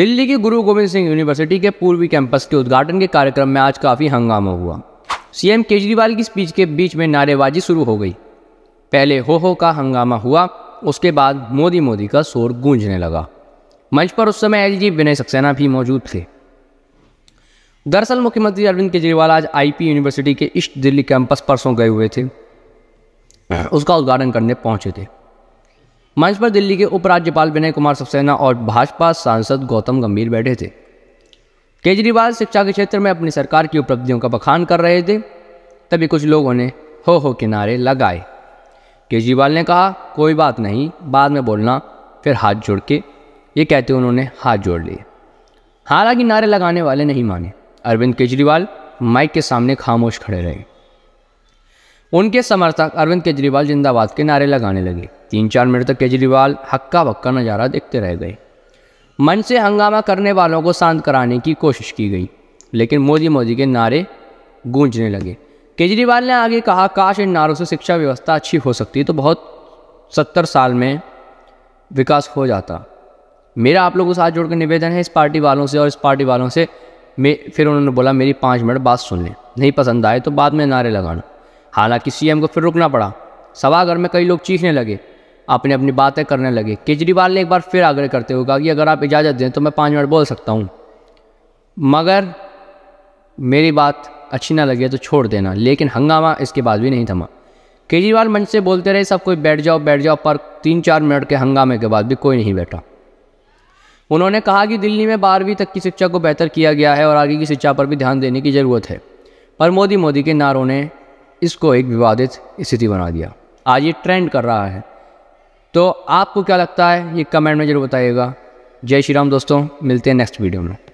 दिल्ली की गुरु गोविंद सिंह यूनिवर्सिटी के पूर्वी कैंपस के उद्घाटन के कार्यक्रम में आज काफ़ी हंगामा हुआ सीएम केजरीवाल की स्पीच के बीच में नारेबाजी शुरू हो गई पहले हो हो का हंगामा हुआ उसके बाद मोदी मोदी का शोर गूंजने लगा मंच पर उस समय एल विनय सक्सेना भी मौजूद थे दरअसल मुख्यमंत्री अरविंद केजरीवाल आज आईपी यूनिवर्सिटी के ईस्ट दिल्ली कैंपस परसों गए हुए थे हाँ। उसका उद्घाटन करने पहुंचे थे मंच पर दिल्ली के उपराज्यपाल विनय कुमार सक्सेना और भाजपा सांसद गौतम गंभीर बैठे थे केजरीवाल शिक्षा के क्षेत्र में अपनी सरकार की उपलब्धियों का बखान कर रहे थे तभी कुछ लोगों ने हो हो किनारे लगाए केजरीवाल ने कहा कोई बात नहीं बाद में बोलना फिर हाथ जोड़ के ये कहते उन्होंने हाथ जोड़ लिए हालांकि नारे लगाने वाले नहीं माने अरविंद केजरीवाल माइक के सामने खामोश खड़े रहे उनके समर्थक अरविंद केजरीवाल जिंदाबाद के नारे लगाने लगे तीन चार मिनट तक केजरीवाल हक्का बक्का नज़ारा देखते रह गए मन से हंगामा करने वालों को शांत कराने की कोशिश की गई लेकिन मोदी मोदी के नारे गूंजने लगे केजरीवाल ने आगे कहा काश इन नारों से शिक्षा व्यवस्था अच्छी हो सकती तो बहुत सत्तर साल में विकास हो जाता मेरा आप लोगों के साथ जोड़कर निवेदन है इस पार्टी वालों से और इस पार्टी वालों से मैं फिर उन्होंने बोला मेरी पाँच मिनट बात सुन लें नहीं पसंद आए तो बाद में नारे लगाना हालांकि सीएम को फिर रुकना पड़ा सभागार में कई लोग चीखने लगे अपने अपनी बातें करने लगे केजरीवाल ने एक बार फिर आग्रह करते हुए कहा कि अगर आप इजाज़त दें तो मैं पाँच मिनट बोल सकता हूँ मगर मेरी बात अच्छी ना लगे तो छोड़ देना लेकिन हंगामा इसके बाद भी नहीं थमा केजरीवाल मंच से बोलते रहे सब कोई बैठ जाओ बैठ जाओ पर तीन चार मिनट के हंगामे के बाद भी कोई नहीं बैठा उन्होंने कहा कि दिल्ली में बारहवीं तक की शिक्षा को बेहतर किया गया है और आगे की शिक्षा पर भी ध्यान देने की ज़रूरत है पर मोदी मोदी के नारों ने इसको एक विवादित स्थिति बना दिया आज ये ट्रेंड कर रहा है तो आपको क्या लगता है ये कमेंट में जरूर बताइएगा जय श्री राम दोस्तों मिलते हैं नेक्स्ट वीडियो में